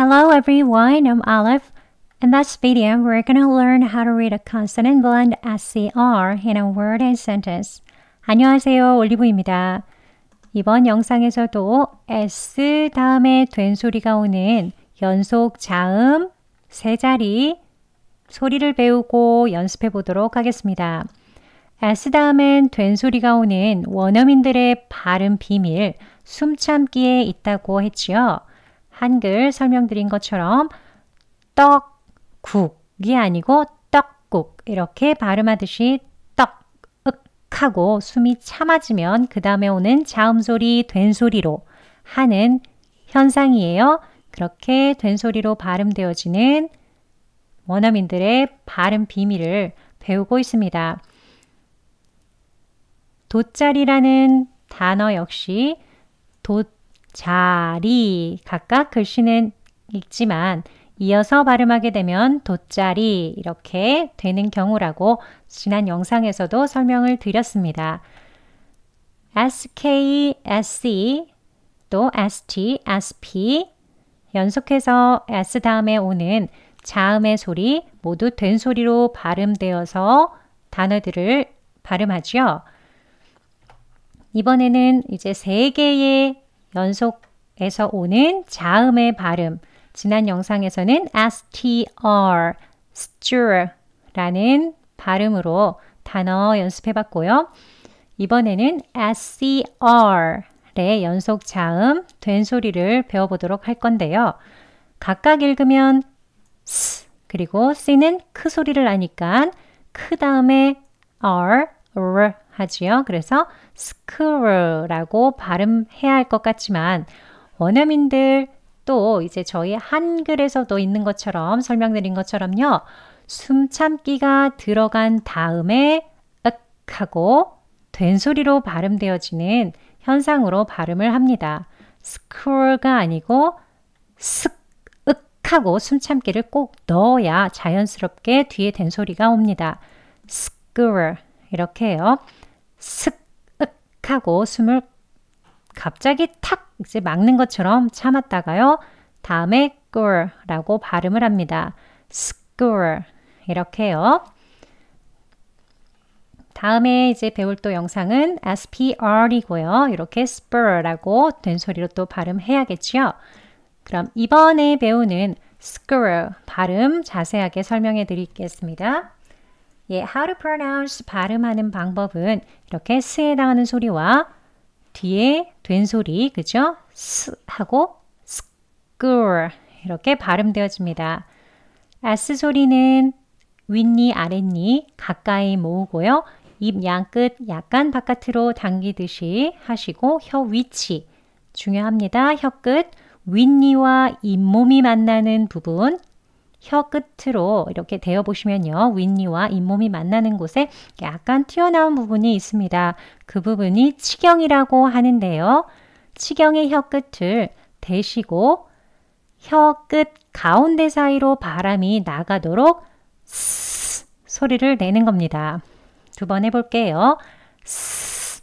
Hello everyone, I'm Aleph. In this video, we're going to learn how to read a consonant blend SCR in a word and sentence. 안녕하세요, 올리브입니다. 이번 영상에서도 S 다음에 된 소리가 오는 연속 자음 세 자리 소리를 배우고 연습해 보도록 하겠습니다. S 다음엔 된 소리가 오는 원어민들의 발음 비밀, 숨참기에 있다고 했지요. 한글 설명드린 것처럼 떡국이 아니고 떡국 이렇게 발음하듯이 떡, 윽하고 숨이 참아지면 그 다음에 오는 자음소리, 된소리로 하는 현상이에요. 그렇게 된소리로 발음되어지는 원어민들의 발음 비밀을 배우고 있습니다. 돗자리라는 단어 역시 돗 자리 각각 글씨는 읽지만 이어서 발음하게 되면 돗자리 이렇게 되는 경우라고 지난 영상에서도 설명을 드렸습니다. SK, SE 또 ST, SP 연속해서 S 다음에 오는 자음의 소리 모두 된 소리로 발음되어서 단어들을 발음하지 이번에는 이제 세 개의 연속에서 오는 자음의 발음. 지난 영상에서는 str, s t r 라는 발음으로 단어 연습해 봤고요. 이번에는 scr의 연속 자음 된소리를 배워보도록 할 건데요. 각각 읽으면 s 그리고 c는 크 소리를 나니까 크 다음에 r, r 하지요. 그래서 스크롤라고 발음해야 할 것 같지만 원어민들 또 이제 저희 한글에서도 있는 것처럼 설명드린 것처럼요. 숨참기가 들어간 다음에 윽 하고 된소리로 발음되어지는 현상으로 발음을 합니다. 스쿨가 아니고 슥, 윽 하고 숨참기를 꼭 넣어야 자연스럽게 뒤에 된소리가 옵니다. 스쿨 이렇게 해요. 슥 하고 숨을 갑자기 탁 이제 막는 것처럼 참았다가요. 다음에 꿀 c 라고 발음을 합니다. 스 c 이렇게요. 다음에 이제 배울 또 영상은 spr이고요. 이렇게 spur라고 된소리로 또발음해야겠죠 그럼 이번에 배우는 s c r e 발음 자세하게 설명해 드리겠습니다. 예, how to pronounce 발음하는 방법은 이렇게 스에 해당하는 소리와 뒤에 된 소리, 그죠? 스 하고 s c h 이렇게 발음되어집니다. S 소리는 윗니, 아랫니 가까이 모으고요. 입 양끝 약간 바깥으로 당기듯이 하시고 혀 위치 중요합니다. 혀끝 윗니와 잇몸이 만나는 부분 혀 끝으로 이렇게 대어 보시면요. 윗니와 잇몸이 만나는 곳에 약간 튀어나온 부분이 있습니다. 그 부분이 치경이라고 하는데요. 치경의 혀 끝을 대시고 혀 끝 가운데 사이로 바람이 나가도록 스 소리를 내는 겁니다. 두 번 해볼게요. 스,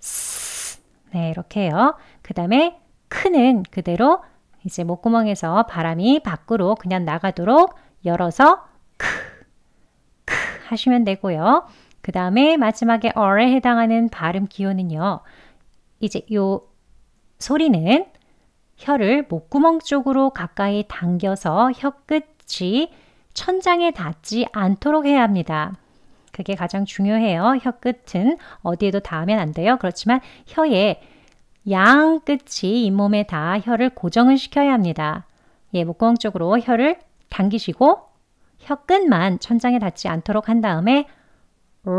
스. 네, 이렇게요. 그 다음에 크는 그대로 이제 목구멍에서 바람이 밖으로 그냥 나가도록 열어서 크, 크 하시면 되고요. 그 다음에 마지막에 어에 해당하는 발음 기호는요. 이제 요 소리는 혀를 목구멍 쪽으로 가까이 당겨서 혀끝이 천장에 닿지 않도록 해야 합니다. 그게 가장 중요해요. 혀끝은 어디에도 닿으면 안 돼요. 그렇지만 혀에 양 끝이 잇몸에 다 혀를 고정을 시켜야 합니다. 예, 목구멍 쪽으로 혀를 당기시고 혀 끝만 천장에 닿지 않도록 한 다음에 으,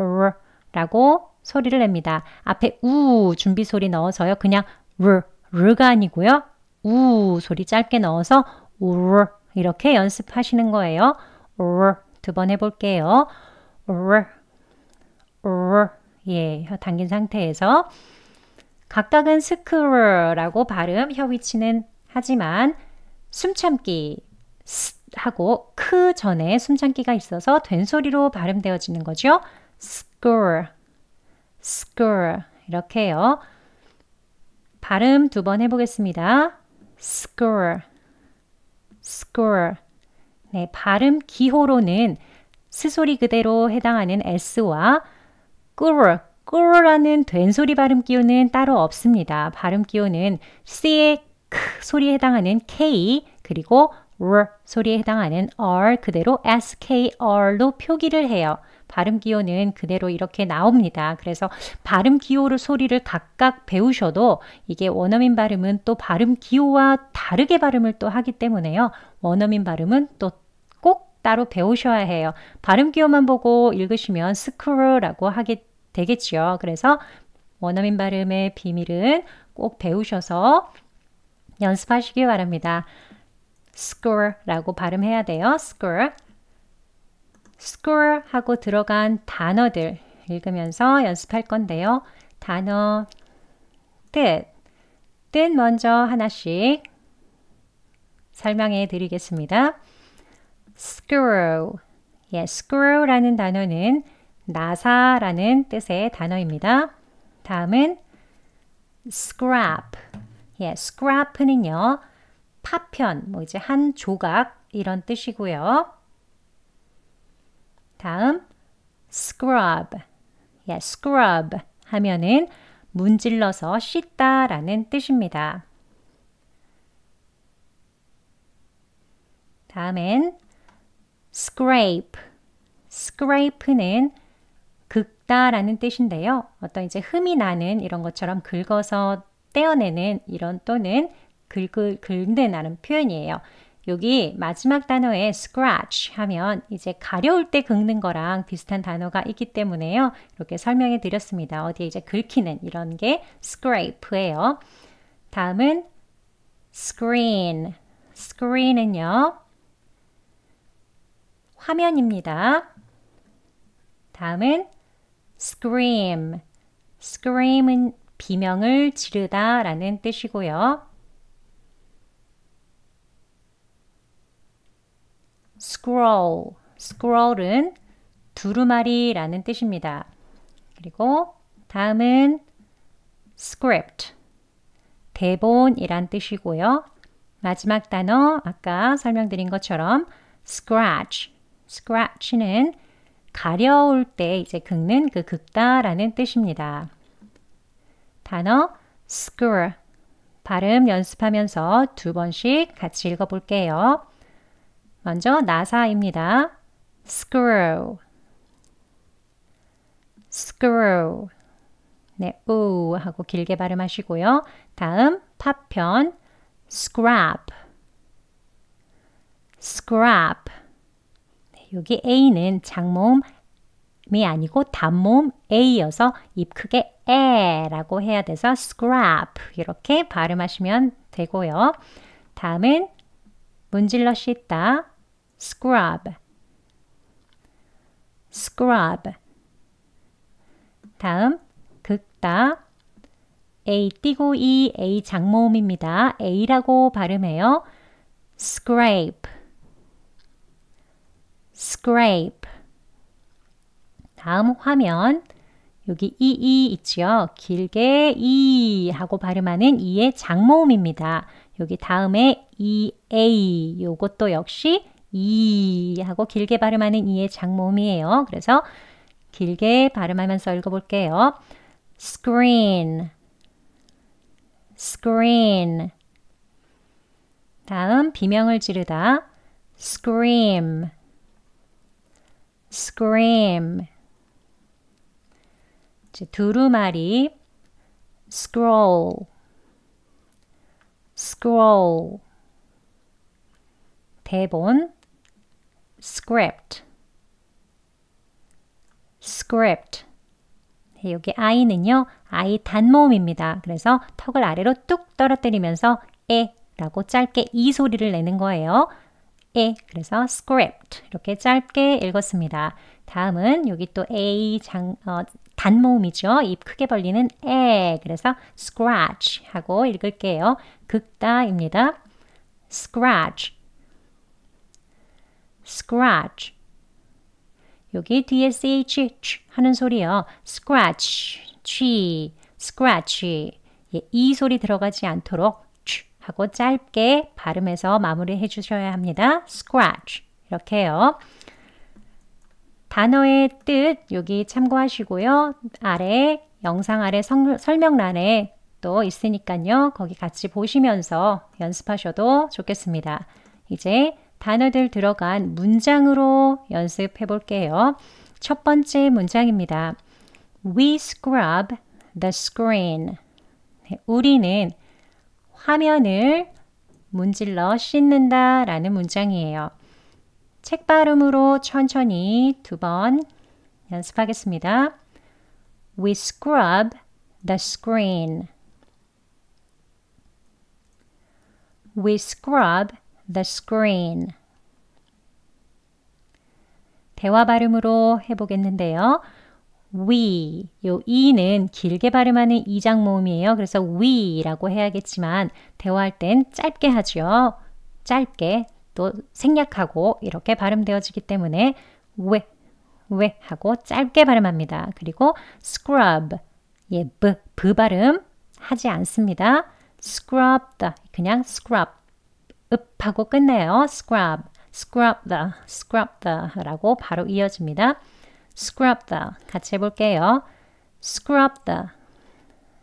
으 라고 소리를 냅니다. 앞에 우 준비 소리 넣어서요. 그냥 르, 르가 아니고요. 우 소리 짧게 넣어서 우 이렇게 연습하시는 거예요. 두번 해볼게요. 르, 르. 예, 혀 당긴 상태에서 각각은 스크라고 발음, 혀 위치는 하지만 숨참기 하고 크 전에 숨참기가 있어서 된소리로 발음되어지는 거죠. 스쿨, 스쿨 이렇게요. 발음 두 번 해보겠습니다. 스쿨, 스쿨 네, 발음 기호로는 스소리 그대로 해당하는 S와 꿀, 르라는 된소리 발음 기호는 따로 없습니다. 발음 기호는 C의 크 소리에 해당하는 K 그리고 R 소리에 해당하는 R 그대로 SKR로 표기를 해요. 발음 기호는 그대로 이렇게 나옵니다. 그래서 발음 기호를 소리를 각각 배우셔도 이게 원어민 발음은 또 발음 기호와 다르게 발음을 또 하기 때문에요. 원어민 발음은 또 꼭 따로 배우셔야 해요. 발음 기호만 보고 읽으시면 스크루라고 하기 되겠지요. 그래서 원어민 발음의 비밀은 꼭 배우셔서 연습하시기 바랍니다. score라고 발음해야 돼요. score. score 하고 들어간 단어들 읽으면서 연습할 건데요. 단어 뜻. 뜻 먼저 하나씩 설명해 드리겠습니다. screw. 예, screw라는 단어는 나사라는 뜻의 단어입니다. 다음은 scrap. 예, scrap는요. 파편, 뭐 이제 한 조각 이런 뜻이고요. 다음 scrub. 예, scrub 하면은 문질러서 씻다라는 뜻입니다. 다음엔 scrape. scrape는 있다라는 뜻인데요. 어떤 이제 흠이 나는 이런 것처럼 긁어서 떼어내는 이런 또는 긁을 긁는다는 표현이에요. 여기 마지막 단어에 scratch 하면 이제 가려울 때 긁는 거랑 비슷한 단어가 있기 때문에요. 이렇게 설명해 드렸습니다. 어디에 이제 긁히는 이런 게 scrape예요. 다음은 screen. screen은요. 화면입니다. 다음은 scream. scream은 비명을 지르다 라는 뜻이고요. scroll. s c r 은 두루마리라는 뜻입니다. 그리고 다음은 script. 대본이란 뜻이고요. 마지막 단어 아까 설명드린 것처럼 scratch. scratch는 가려울 때 이제 긁는 그 긁다라는 뜻입니다. 단어 s k r 발음 연습하면서 두 번씩 같이 읽어볼게요. 먼저 나사입니다. screw screw 네, 우 하고 길게 발음하시고요. 다음 파편 scrap scrap 여기 a는 장모음이 아니고 단모음 a여서 입 크게 에라고 해야 돼서 scrap 이렇게 발음하시면 되고요. 다음은 문질러 씻다 scrub scrub 다음 긁다 A 띄고 E A 장모음입니다. A라고 발음해요. scrape scrape. 다음 화면 여기 이이 있죠 길게 이 하고 발음하는 이의 장모음입니다. 여기 다음에 ea 요것도 역시 이 하고 길게 발음하는 이의 장모음이에요. 그래서 길게 발음하면서 읽어볼게요. screen, screen. 다음 비명을 지르다, scream, scream. 두루마리 scroll scroll 대본 script script 네, 여기 i는요 i 단모음입니다. 그래서 턱을 아래로 뚝 떨어뜨리면서 에라고 짧게 이 소리를 내는 거예요. 에 그래서 script 이렇게 짧게 읽었습니다. 다음은 여기 또 a 장, 어, 단모음이죠. 입 크게 벌리는 에 그래서 scratch 하고 읽을게요. 극다입니다. scratch scratch 여기 뒤에 ch 하는 소리요. scratch, g, scratch 예, 이 소리 들어가지 않도록 하고 짧게 발음해서 마무리해 주셔야 합니다. scratch 이렇게요. 단어의 뜻 여기 참고하시고요. 아래 영상 아래 성, 설명란에 또 있으니까요. 거기 같이 보시면서 연습하셔도 좋겠습니다. 이제 단어들 들어간 문장으로 연습해 볼게요. 첫 번째 문장입니다. We scrub the screen. 네, 우리는 화면을 문질러 씻는다 라는 문장이에요. 책 발음으로 천천히 두 번 연습하겠습니다. We scrub the screen. We scrub the screen. 대화 발음으로 해보겠는데요. we 요 e는 길게 발음하는 이장 모음이에요. 그래서 we라고 해야겠지만 대화할 땐 짧게 하지요. 짧게 또 생략하고 이렇게 발음되어지기 때문에 왜, 왜 하고 짧게 발음합니다. 그리고 scrub 예, b, b 발음 하지 않습니다. scrub the 그냥 scrub 읍하고 끝내요. scrub, scrub the, scrub the 라고 바로 이어집니다. scrub the. 같이 해볼게요. scrub the.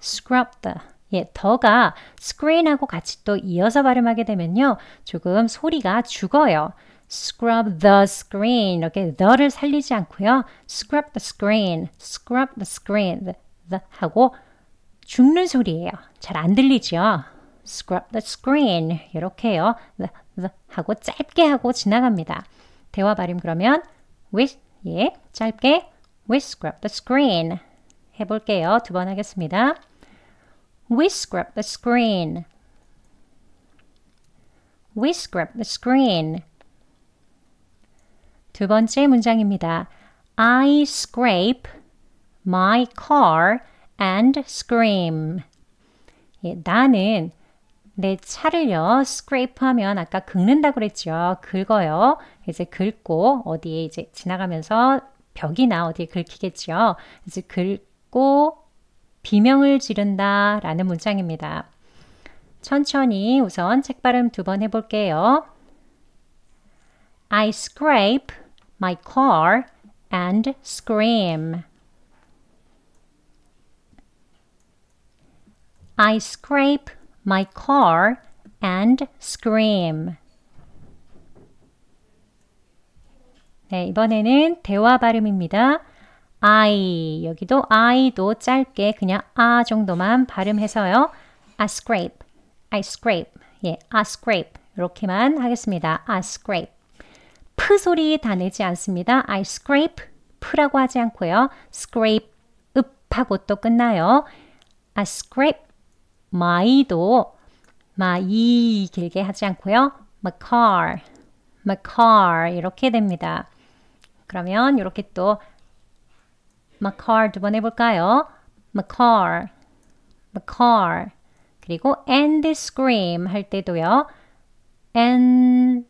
scrub the. 예, 더가 screen하고 같이 또 이어서 발음하게 되면요. 조금 소리가 죽어요. scrub the screen 이렇게 the를 살리지 않고요. scrub the screen, scrub the screen the 하고 죽는 소리예요. 잘 안 들리죠? scrub the screen 이렇게요. the, the 하고 짧게 하고 지나갑니다. 대화 발음 그러면 with 예, 짧게 We scrub the screen 해볼게요. 두 번 하겠습니다. We scrub the screen. We scrub the screen. 두 번째 문장입니다. I scrape my car and scream. 예, 나는 내 차를요, 스크 r a p 하면 아까 긁는다 그랬죠. 긁어요. 이제 긁고 어디에 이제 지나가면서 벽이나 어디에 긁히겠죠. 이제 긁고 비명을 지른다 라는 문장입니다. 천천히 우선 책 발음 두 번 해볼게요. I scrape my car and scream. I scrape my car and scream. 네, 이번에는 대화 발음입니다. I 여기도 I도 짧게 그냥 아 정도만 발음해서요. I scrape, I scrape, 예, I scrape 이렇게만 하겠습니다. I scrape. 프 소리 다 내지 않습니다. I scrape, 프라고 하지 않고요. scrape, 읍하고 또 끝나요. I scrape 마이도 마이 길게 하지 않고요. macar, macar 이렇게 됩니다. 그러면 이렇게 또 macar 두번 해볼까요? macar, macar 그리고 and scream 할 때도요. and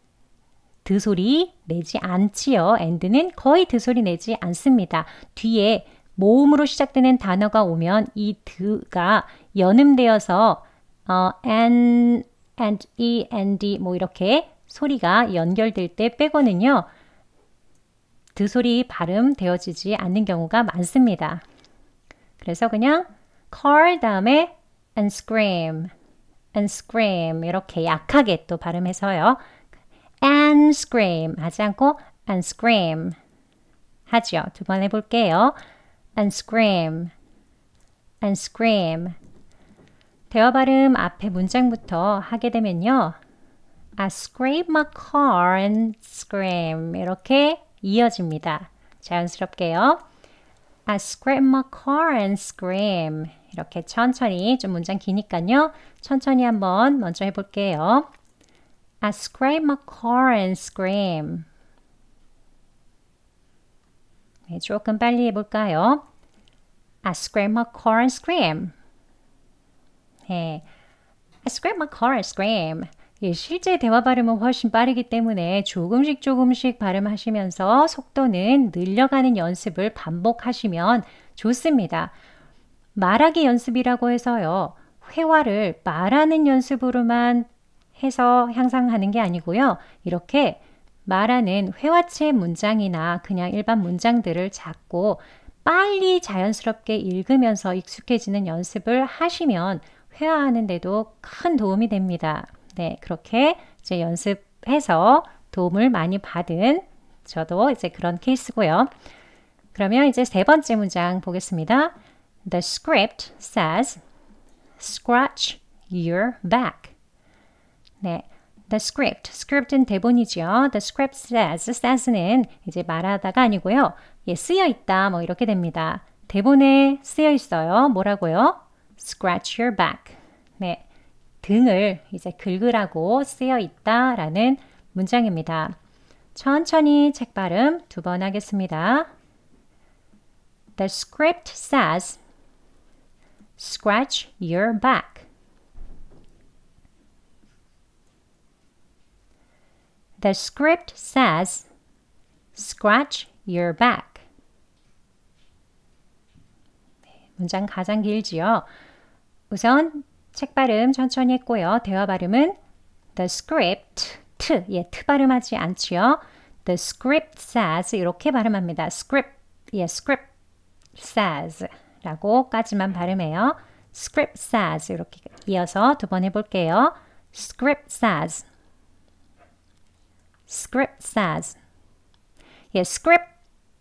드 소리 내지 않지요. and는 거의 드 소리 내지 않습니다. 뒤에 모음으로 시작되는 단어가 오면 이 드가 연음되어서 어, an, and, e, and, 뭐 이렇게 소리가 연결될 때 빼고는요. 드 소리 발음 되어지지 않는 경우가 많습니다. 그래서 그냥 call 다음에 and scream, and scream 이렇게 약하게 또 발음해서요. and scream 하지 않고 and scream 하죠. 두 번 해볼게요. and scream and scream 대화 발음 앞에 문장부터 하게 되면요. I scrape my car and scream 이렇게 이어집니다. 자연스럽게요. I scrape my car and scream 이렇게 천천히 좀 문장 기니까요. 천천히 한번 먼저 해볼게요. I scrape my car and scream 네, 조금 빨리 해볼까요? I scream a car and scream. 네, I scream a car and scream. 예, 실제 대화 발음은 훨씬 빠르기 때문에 조금씩 조금씩 발음하시면서 속도는 늘려가는 연습을 반복하시면 좋습니다. 말하기 연습이라고 해서요. 회화를 말하는 연습으로만 해서 향상하는 게 아니고요. 이렇게 말하는 회화체 문장이나 그냥 일반 문장들을 작고 빨리 자연스럽게 읽으면서 익숙해지는 연습을 하시면 회화하는데도 큰 도움이 됩니다. 네, 그렇게 이제 연습해서 도움을 많이 받은 저도 이제 그런 케이스고요. 그러면 이제 세 번째 문장 보겠습니다. The script says scratch your back. 네, the script. script은 대본이죠 the script says. says는 이제 말하다가 아니고요. 예, 쓰여 있다. 뭐 이렇게 됩니다. 대본에 쓰여 있어요. 뭐라고요? scratch your back. 네. 등을 이제 긁으라고 쓰여 있다라는 문장입니다. 천천히 책 발음 두 번 하겠습니다. The script says scratch your back. The script says, scratch your back. 문장 가장 길지요. 우선 책 발음 천천히 했고요. 대화 발음은 the script, 트, 예, 트 발음하지 않지요. The script says 이렇게 발음합니다. script, 예, script says 라고까지만 발음해요. script says 이렇게 이어서 두 번 해볼게요. script says script says. 예, script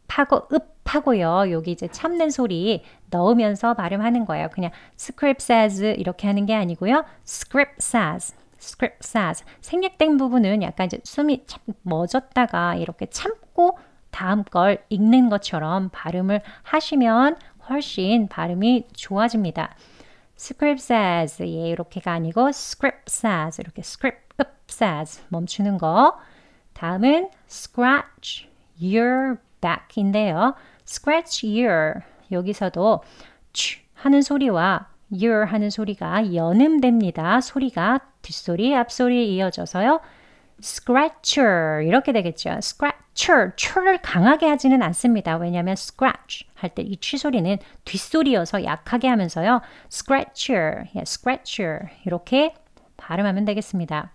하고 읍 하고요. 여기 이제 참는 소리 넣으면서 발음하는 거예요. 그냥 script says 이렇게 하는 게 아니고요. script says. script says. 생략된 부분은 약간 이제 숨이 참 멎었다가 이렇게 참고 다음 걸 읽는 것처럼 발음을 하시면 훨씬 발음이 좋아집니다. script says 예, 이렇게가 아니고 script says 이렇게 script up says 멈추는 거. 다음은 scratch your back인데요. scratch your 여기서도 치 하는 소리와 your 하는 소리가 연음됩니다. 소리가 뒷소리, 앞소리에 이어져서요. scratcher 이렇게 되겠죠. scratcher, ch를 강하게 하지는 않습니다. 왜냐하면 scratch 할 때이 취소리는 뒷소리여서 약하게 하면서요. scratcher, 예, scratcher 이렇게 발음하면 되겠습니다.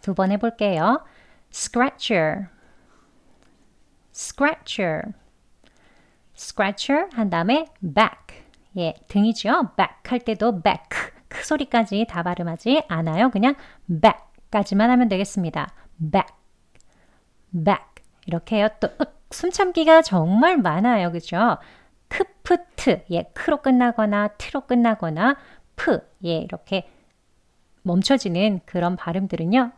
두 번 해볼게요. scratcher, scratcher, scratcher 한 다음에 back. 예, 등이죠. back 할 때도 back 크 그 소리까지 다 발음하지 않아요. 그냥 back까지만 하면 되겠습니다. back, back 이렇게요. 또 숨참기가 정말 많아요. 그죠? 크프트 예, 크로 끝나거나 트로 끝나거나 프 예, 이렇게 멈춰지는 그런 발음들은요.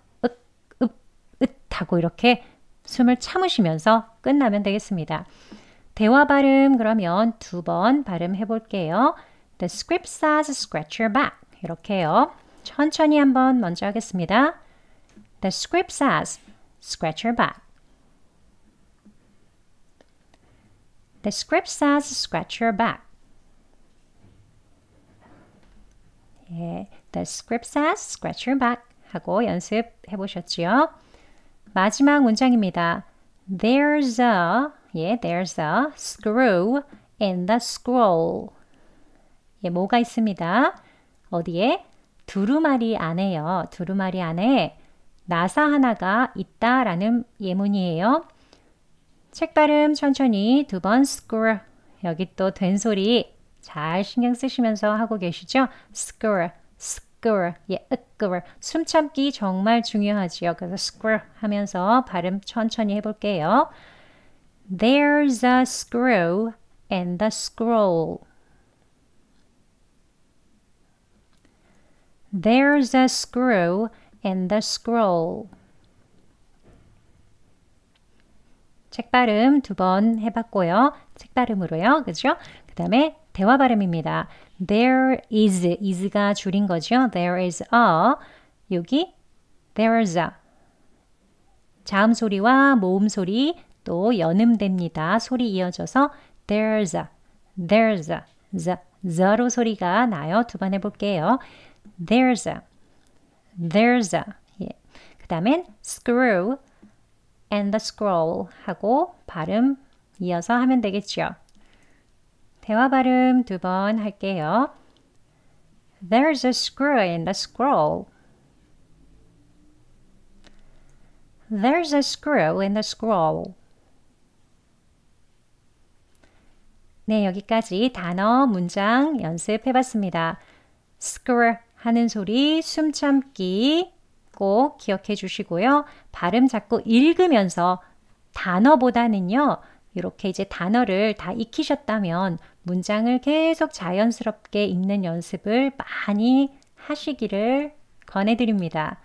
으하고 이렇게 숨을 참으시면서 끝나면 되겠습니다. 대화 발음 그러면 두 번 발음해 볼게요. The script says scratch your back. 이렇게요. 천천히 한번 먼저 하겠습니다. The script says scratch your back. The script says scratch your back. 예, the script says scratch your back 하고 연습해 보셨지요? 마지막 문장입니다. There's a 예, there's a screw in the scroll. 예, 뭐가 있습니다. 어디에? 두루마리 안에요. 두루마리 안에 나사 하나가 있다라는 예문이에요. 책 발음 천천히 두 번 screw. 여기 또 된소리 잘 신경 쓰시면서 하고 계시죠? screw, screw. squirrel, 예, squirrel. 숨 참기 정말 중요하지요. 그래서 squirrel 하면서 발음 천천히 해볼게요. There's a squirrel and the scroll. There's a squirrel and the scroll. 책 발음 두 번 해봤고요. 책 발음으로요. 그죠? 그 다음에 대화 발음입니다. There is, is가 줄인 거죠. There is a, 여기 there's a. 자음 소리와 모음 소리 또 연음됩니다. 소리 이어져서 there's a, there's a, z, z로 소리가 나요. 두 번 해볼게요. There's a, there's a. 예. 그 다음엔 screw and the scroll 하고 발음 이어서 하면 되겠죠. 대화 발음 두 번 할게요. There's a screw in the scroll. There's a screw in the scroll. 네, 여기까지 단어, 문장 연습해봤습니다. screw 하는 소리, 숨 참기 꼭 기억해 주시고요. 발음 자꾸 읽으면서 단어보다는요. 이렇게 이제 단어를 다 익히셨다면 문장을 계속 자연스럽게 읽는 연습을 많이 하시기를 권해드립니다.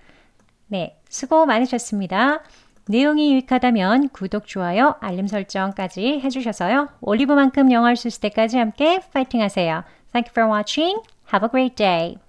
네, 수고 많으셨습니다. 내용이 유익하다면 구독, 좋아요, 알림 설정까지 해주셔서요. 올리브만큼 영어를 쓸 때까지 함께 파이팅 하세요. Thank you for watching. Have a great day.